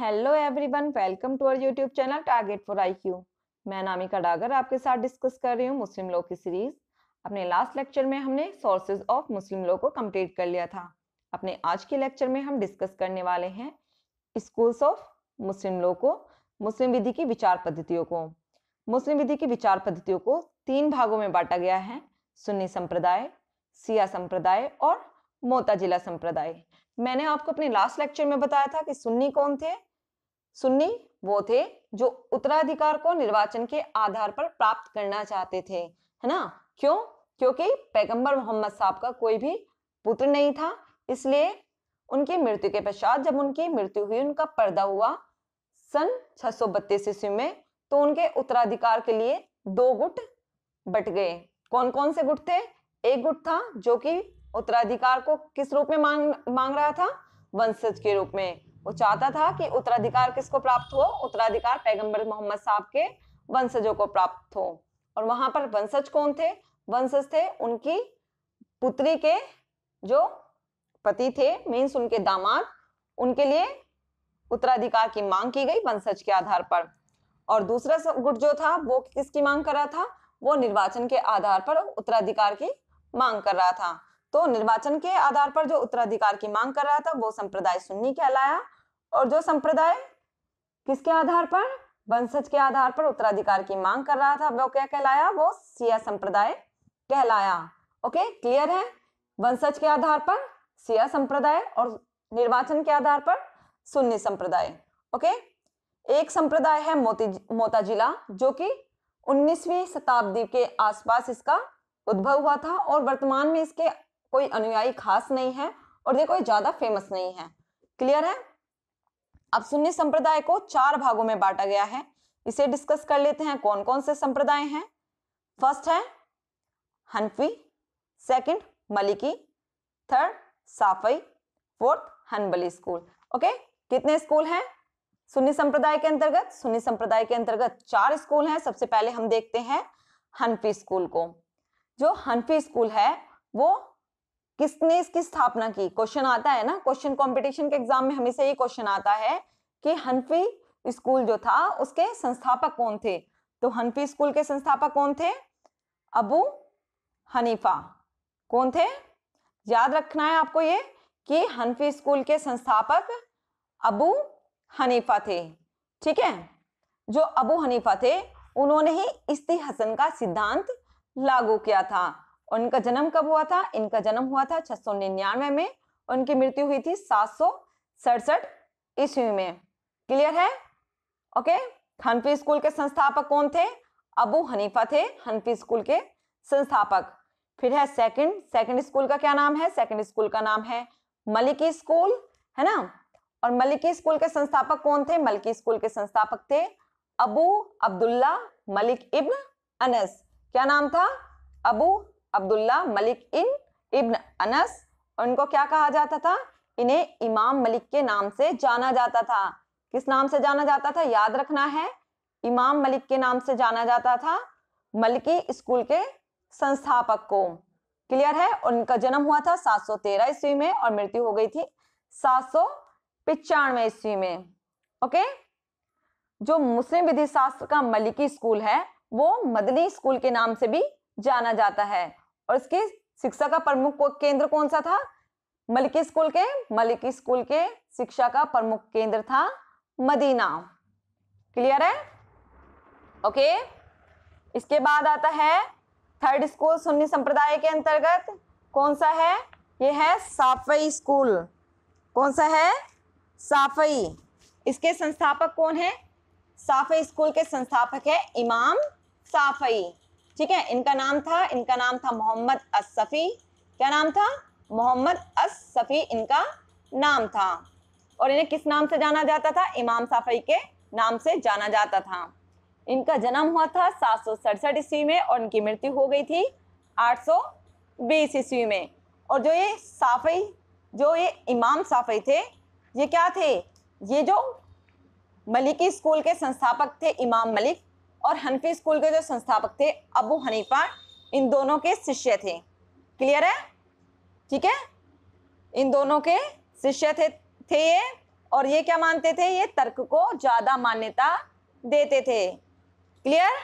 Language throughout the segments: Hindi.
hello everyone welcome to our YouTube channel target for IQ मैं नामिका डागर आपके साथ डिस्कस कर रही हूँ मुस्लिम लॉ की सीरीज अपने लास्ट लेक्चर में हमने सोर्सेज ऑफ मुस्लिम लॉ को कंप्लीट कर लिया था अपने आज के लेक्चर में हम डिस्कस करने वाले हैं स्कूल्स ऑफ मुस्लिम लॉ को मुस्लिम विधि की विचार पद्धतियों को मुस्लिम विधि की विचार पद्धतियों को तीन भागों में बांटा गया है सुन्नी संप्रदाय सिया संप्रदाय और मोताजिला संप्रदाय मैंने आपको अपने लास्ट लेक्चर में बताया था कि सुन्नी कौन थे सुन्नी वो थे जो उत्तराधिकार को निर्वाचन के आधार पर प्राप्त करना चाहते थे है ना क्यों क्योंकि पैगंबर मोहम्मद साहब का कोई भी पुत्र नहीं था इसलिए उनकी मृत्यु के पश्चात जब उनकी मृत्यु हुई उनका पर्दा हुआ सन बत्तीस ईस्वी में तो उनके उत्तराधिकार के लिए दो गुट बट गए कौन कौन से गुट थे एक गुट था जो कि उत्तराधिकार को किस रूप में मांग मांग रहा था वंशज के रूप में वो चाहता था कि उत्तराधिकार किसको प्राप्त हो उत्तराधिकार पैगंबर मोहम्मद साहब के वंशजों को प्राप्त हो और वहां पर वंशज कौन थे वंशज थे उनकी पुत्री के जो पति थे मीन्स उनके दामाद उनके लिए उत्तराधिकार की मांग की गई वंशज के आधार पर और दूसरा गुट जो था वो किसकी मांग कर रहा था वो निर्वाचन के आधार पर उत्तराधिकार की मांग कर रहा था तो निर्वाचन के आधार पर जो उत्तराधिकार की मांग कर रहा था वो संप्रदाय सुन्नी कहलाया और जो संप्रदाय किसके आधार पर वंशज के आधार पर उत्तराधिकार की मांग कर रहा था वो क्या कहलाया वो सिया संप्रदाय कहलाया ओके क्लियर है वंशज के आधार पर सिया संप्रदाय और निर्वाचन के आधार पर शून्य संप्रदाय ओके एक संप्रदाय है मोती मोता जिला जो कि 19वीं शताब्दी के आसपास इसका उद्भव हुआ था और वर्तमान में इसके कोई अनुयायी खास नहीं है और ये कोई ज्यादा फेमस नहीं है क्लियर है अब सुन्नी संप्रदाय को चार भागों में बांटा गया है इसे डिस्कस कर लेते हैं कौन कौन से संप्रदाय हैं फर्स्ट है Hanafi second Maliki third Shafi'i fourth Hanbali school okay कितने स्कूल हैं सुन्नी संप्रदाय के अंतर्गत सुन्नी संप्रदाय के अंतर्गत चार स्कूल हैं सबसे पहले हम देखते हैं हनफी स्कूल को जो हनफी स्कूल है वो किसने इसकी स्थापना की क्वेश्चन आता है ना क्वेश्चन कंपटीशन के एग्जाम में हमेशा ये क्वेश्चन आता है कि हनफी स्कूल जो था उसके संस्थापक कौन थे तो हनफी स्कूल के संस्थापक कौन थे अबू हनीफा कौन थे याद रखना है आपको ये कि हनफी स्कूल के संस्थापक अबू हनीफा थे ठीक है जो अबू हनीफा थे उन्होंने ही इस्ती हसन का सिद्धांत लागू किया था उनका जन्म कब हुआ था इनका जन्म हुआ था निन्यानवे में उनकी मृत्यु हुई थी सात सौ सड़सठ ईस्वी में क्लियर है ओके हनफी स्कूल के संस्थापक कौन थे अबू हनीफा थे हनफी स्कूल के संस्थापक फिर है सेकंड सेकंड स्कूल का क्या नाम है सेकंड स्कूल का नाम है मलिकी स्कूल है ना और मलिकी स्कूल के संस्थापक कौन थे मलिकी स्कूल के संस्थापक थे अबू अब्दुल्ला मलिक इब्न अनस क्या नाम था अबू अब्दुल्ला मलिक इन इब्न अनस उनको क्या कहा जाता था इन्हें इमाम मलिक के नाम से जाना जाता था किस नाम से जाना जाता था याद रखना है इमाम मलिक के नाम से जाना जाता था मलिकी स्कूल के संस्थापक को क्लियर है और इनका जन्म हुआ था 713 ईस्वी में और मृत्यु हो गई थी सात सौ पिचानवे ईस्वी में ओके जो मुस्लिम विधि शास्त्र का मलिकी स्कूल है वो मदनी स्कूल के नाम से भी जाना जाता है और इसकी शिक्षा का प्रमुख केंद्र कौन सा था मलिकी स्कूल के मलिकी स्कूल के शिक्षा का प्रमुख केंद्र था मदीना क्लियर है ओके इसके बाद आता है थर्ड स्कूल सुन्नी संप्रदाय के अंतर्गत कौन सा है ये है साफई स्कूल कौन सा है साफई इसके संस्थापक कौन है साफई स्कूल के संस्थापक है इमाम साफई ठीक है इनका नाम था इनका नाम था मोहम्मद असफी क्या नाम था मोहम्मद असफी इनका नाम था और इन्हें किस नाम से जाना जाता था इमाम साफ़ी के नाम से जाना जाता था इनका जन्म हुआ था सात सौ सड़सठ ईस्वी में और इनकी मृत्यु हो गई थी आठ सौ बीस ईस्वी में और जो ये साफी जो ये इमाम साफी थे ये क्या थे ये जो मलिकी स्कूल के संस्थापक थे इमाम मलिक और हनफी स्कूल के जो संस्थापक थे अबू हनीफा इन दोनों के शिष्य थे क्लियर है ठीक है इन दोनों के शिष्य थे थे ये और ये क्या मानते थे ये तर्क को ज़्यादा मान्यता देते थे क्लियर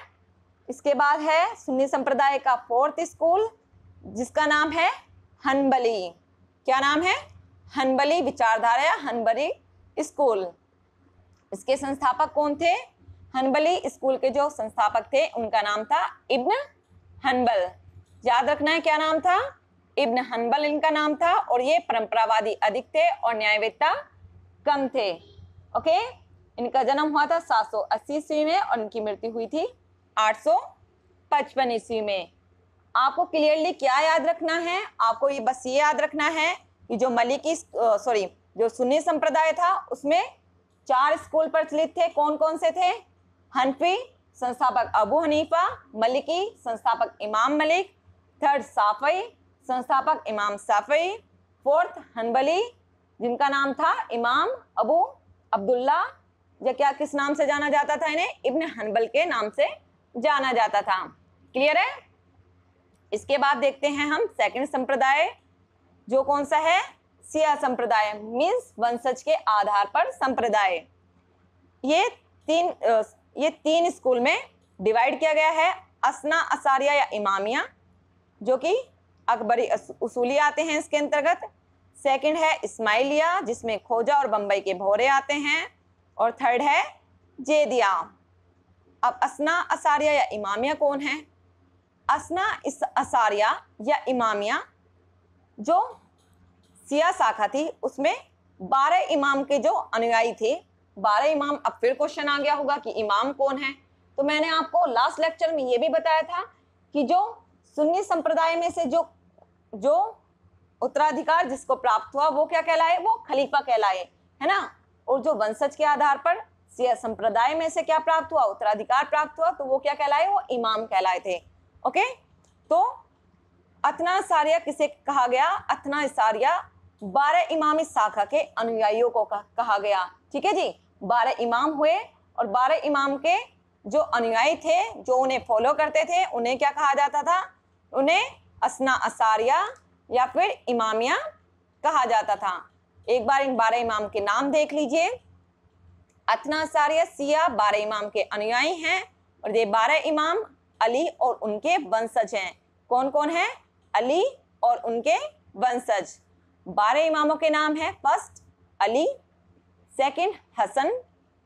इसके बाद है सुन्नी संप्रदाय का फोर्थ स्कूल जिसका नाम है हनबली क्या नाम है हनबली विचारधारा या हनबली स्कूल इसके संस्थापक कौन थे हनबली स्कूल के जो संस्थापक थे उनका नाम था इब्न हनबल याद रखना है क्या नाम था इब्न हनबल इनका नाम था और ये परंपरावादी अधिक थे और न्यायवेदता कम थे ओके इनका जन्म हुआ था 780 ईस्वी में और इनकी मृत्यु हुई थी 855 ईस्वी में आपको क्लियरली क्या याद रखना है आपको ये बस ये याद रखना है कि जो मलिकी सॉरी जो सुन्नी संप्रदाय था उसमें चार स्कूल प्रचलित थे कौन कौन से थे हनफी संस्थापक अबू हनीफा मलिकी संस्थापक इमाम मलिक थर्ड साफई संस्थापक इमाम साफई फोर्थ हनबली जिनका नाम था इमाम अबू अब्दुल्ला या क्या किस नाम से जाना जाता था इन्हें इब्न हनबल के नाम से जाना जाता था क्लियर है इसके बाद देखते हैं हम सेकंड संप्रदाय जो कौन सा है सिया संप्रदाय मीन्स वंशज के आधार पर संप्रदाय ये तीन ये तीन स्कूल में डिवाइड किया गया है असना असारिया या इमामिया जो कि अकबरी उसूली आते हैं इसके अंतर्गत सेकंड है इस्माइलिया जिसमें खोजा और बम्बई के भोरे आते हैं और थर्ड है जेदिया अब असना असारिया या इमामिया कौन है असना इस असारिया या इमामिया जो सिया शाखा थी उसमें बारह इमाम के जो अनुयायी थे बारह इमाम अब फिर क्वेश्चन आ गया होगा कि इमाम कौन है तो मैंने आपको लास्ट लेक्चर में ये भी बताया था कि जो सुन्नी संप्रदाय में से जो जो उत्तराधिकार जिसको प्राप्त हुआ वो क्या कहलाए वो खलीफा कहलाए है ना और जो वंशज के आधार पर संप्रदाय में से क्या प्राप्त हुआ उत्तराधिकार प्राप्त हुआ तो वो क्या कहलाए वो इमाम कहलाए थे ओके तो अथना सारिया किसे कहा गया अथना सारिया बारह इमामी शाखा के अनुयायियों को कहा गया ठीक है जी बारह इमाम हुए और बारह इमाम के जो अनुयायी थे जो उन्हें फॉलो करते थे उन्हें क्या कहा जाता था उन्हें असना असारिया या फिर इमामिया कहा जाता था एक बार इन बारह इमाम के नाम देख लीजिए अतना असारिया सिया बारह इमाम के अनुयायी हैं और ये बारह इमाम अली और उनके वंशज हैं कौन कौन है अली और उनके वंशज बारह इमामों के नाम हैं first Ali second Hasan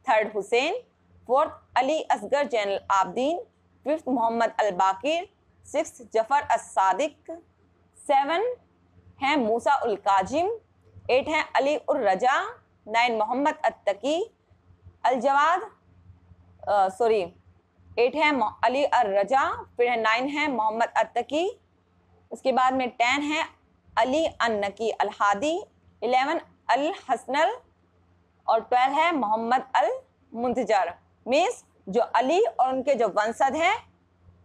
third Hussain fourth Ali Asghar Zainul Abidin fifth Mohammad Albaqir six Jafar Assadiq seven हैं मूसा उल काजिम एट हैं Ali ur Raza nine Mohammad Attaqi Aljawad sorry eight है अली अर रजा फिर है नाइन है मोहम्मद अत्तकी उसके बाद में टेन है Ali Annaqi Alhadi eleven al Hasan al और ट्वेल्व है मोहम्मद अल मुंतजर मीन्स जो अली और उनके जो वंशज हैं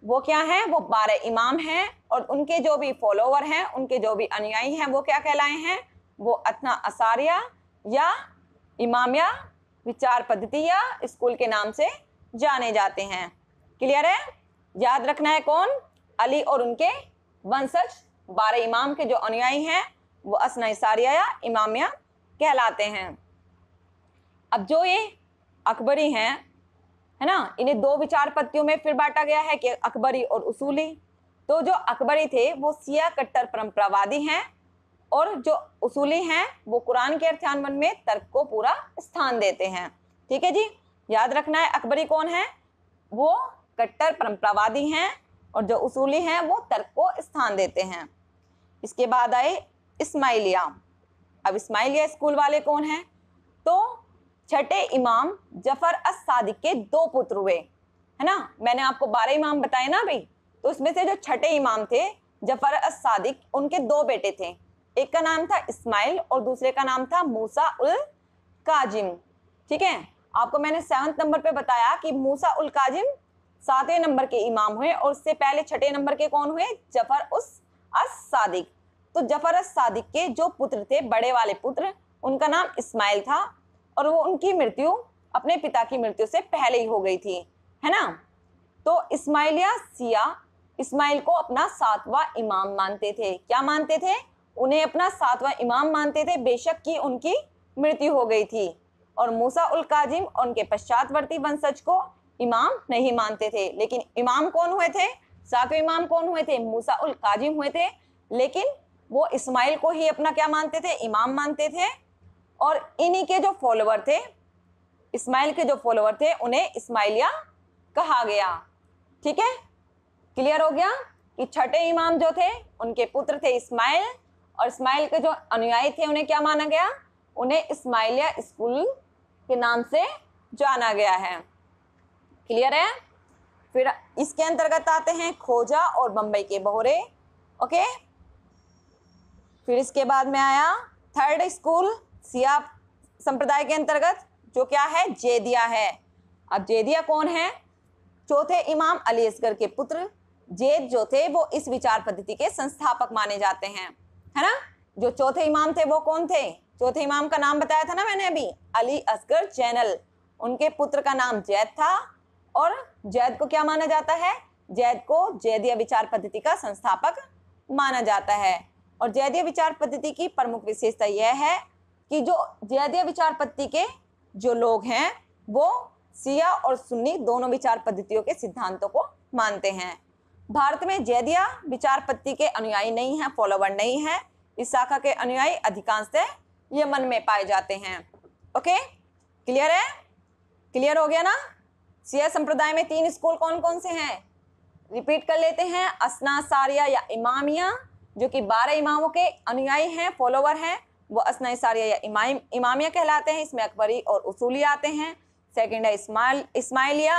वो क्या हैं वो बारह इमाम हैं और उनके जो भी फॉलोवर हैं उनके जो भी अनुयायी हैं वो क्या कहलाए हैं वो अतना असारिया या इमामिया विचार पद्धति या स्कूल के नाम से जाने जाते हैं क्लियर है याद रखना है कौन अली और उनके वंशज बारह इमाम के जो अनुयायी हैं वो असना इसारिया या इमामिया कहलाते हैं अब जो ये अकबरी हैं है ना इन्हें दो विचार पत्तियों में फिर बांटा गया है कि अकबरी और उसूली तो जो अकबरी थे वो सिया कट्टर परंपरावादी हैं और जो उसूली हैं वो कुरान के अर्थान्वन में तर्क को पूरा स्थान देते हैं ठीक है जी याद रखना है अकबरी कौन है वो कट्टर परंपरावादी हैं और जो उसूली हैं वो तर्क को स्थान देते हैं इसके बाद आए इस्माइलिया अब इस्माइलिया स्कूल वाले कौन हैं तो छठे इमाम जफर अस सादिक के दो पुत्र हुए है ना मैंने आपको बारह इमाम बताए ना भाई तो उसमें से जो छठे इमाम थे जफर अस सादिक उनके दो बेटे थे एक का नाम था इस्माइल और दूसरे का नाम था मूसा उल काजिम ठीक है आपको मैंने सेवन्थ नंबर पे बताया कि मूसा उल काजिम सातवें नंबर के इमाम हुए और उससे पहले छठे नंबर के कौन हुए जफर उस अस सादिक तो जफर अस सादिक के जो पुत्र थे बड़े वाले पुत्र उनका नाम इस्माइल था और वो उनकी मृत्यु अपने पिता की मृत्यु से पहले ही हो गई थी है ना तो इस्माइलिया सिया इस्माइल को अपना सातवां इमाम मानते थे क्या मानते थे उन्हें अपना सातवां इमाम मानते थे बेशक की उनकी मृत्यु हो गई थी और मूसा उल काजिम और उनके पश्चातवर्ती वंशज को इमाम नहीं मानते थे लेकिन इमाम कौन हुए थे सातवें इमाम कौन हुए थे मूसा उल काजिम हुए थे लेकिन वो इस्माइल को ही अपना क्या मानते थे इमाम मानते थे और इन्हीं के जो फॉलोअर थे इस्माइल के जो फॉलोअर थे उन्हें इस्माइलिया कहा गया ठीक है क्लियर हो गया कि छठे इमाम जो थे उनके पुत्र थे इस्माइल और इस्माइल के जो अनुयायी थे उन्हें क्या माना गया उन्हें इस्माइलिया स्कूल के नाम से जाना गया है क्लियर है फिर इसके अंतर्गत आते हैं खोजा और बम्बई के बहोरे ओके फिर इसके बाद में आया थर्ड स्कूल सिया संप्रदाय के अंतर्गत जो क्या है जेदिया है अब जेदिया कौन है चौथे इमाम अली असगर के पुत्र जेद जो थे वो इस विचार पद्धति के संस्थापक माने जाते हैं है ना जो चौथे इमाम थे वो कौन थे चौथे इमाम का नाम बताया था ना मैंने अभी अली असगर जैनल उनके पुत्र का नाम जैद था और जैद को क्या माना जाता है जैद को जैदिया विचार पद्धति का संस्थापक माना जाता है और जैदिया विचार पद्धति की प्रमुख विशेषता यह है कि जो जैदिया विचार पद्धति के जो लोग हैं वो सिया और सुन्नी दोनों विचार पद्धतियों के सिद्धांतों को मानते हैं भारत में जैदिया विचार पद्धति के अनुयायी नहीं हैं फॉलोवर नहीं है इस शाखा के अनुयायी ये यमन में पाए जाते हैं ओके क्लियर है क्लियर हो गया ना सिया संप्रदाय में तीन स्कूल कौन कौन से हैं रिपीट कर लेते हैं असना सारिया या इमामिया जो कि बारह इमामों के अनुयायी हैं फॉलोवर हैं वो असना सारिया या इमाम इमामिया कहलाते हैं इसमें अकबरी और उसूली आते हैं सेकंड है इस्माइल इस्माइलिया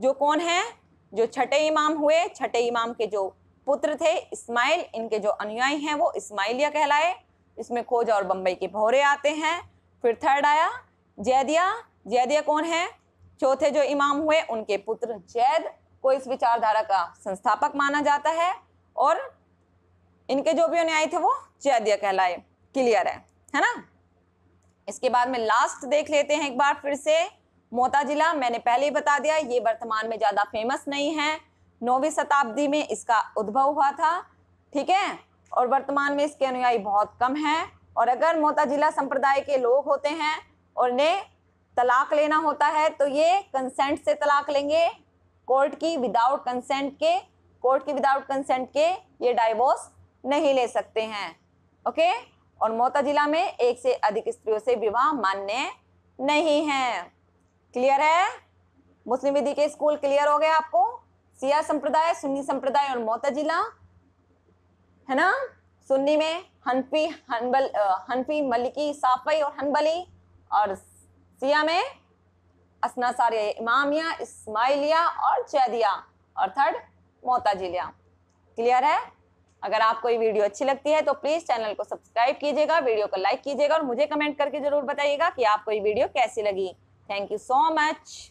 जो कौन है जो छठे इमाम हुए छठे इमाम के जो पुत्र थे इस्माइल इनके जो अनुयायी हैं वो इस्माइलिया कहलाए इसमें खोजा और बम्बई के भौरे आते हैं फिर थर्ड आया जैदिया जैदिया कौन है चौथे जो इमाम हुए उनके पुत्र जैद को इस विचारधारा का संस्थापक माना जाता है और इनके जो भी अनुयायी थे वो जैदिया कहलाए क्लियर है है ना इसके बाद में लास्ट देख लेते हैं एक बार फिर से मोता जिला मैंने पहले ही बता दिया ये वर्तमान में ज़्यादा फेमस नहीं है नौवीं शताब्दी में इसका उद्भव हुआ था ठीक है और वर्तमान में इसके अनुयायी बहुत कम हैं और अगर मोता जिला संप्रदाय के लोग होते हैं और उन्हें तलाक लेना होता है तो ये कंसेंट से तलाक लेंगे कोर्ट की विदाउट कंसेंट के कोर्ट की विदाउट कंसेंट के ये डाइवोर्स नहीं ले सकते हैं ओके और मोता जिला में एक से अधिक स्त्रियों से विवाह मान्य नहीं है क्लियर है मुस्लिम विधि के स्कूल क्लियर हो गए आपको सिया संप्रदाय सुन्नी संप्रदाय और मोता जिला है ना सुन्नी में हनफी हनबल हनफी मलिकी साफई और हनबली और सिया में असनासारिया इमामिया इस्माइलिया और चैदिया और थर्ड मोता मोताजिलिया क्लियर है अगर आपको ये वीडियो अच्छी लगती है तो प्लीज चैनल को सब्सक्राइब कीजिएगा वीडियो को लाइक कीजिएगा और मुझे कमेंट करके जरूर बताइएगा कि आपको ये वीडियो कैसी लगी थैंक यू सो मच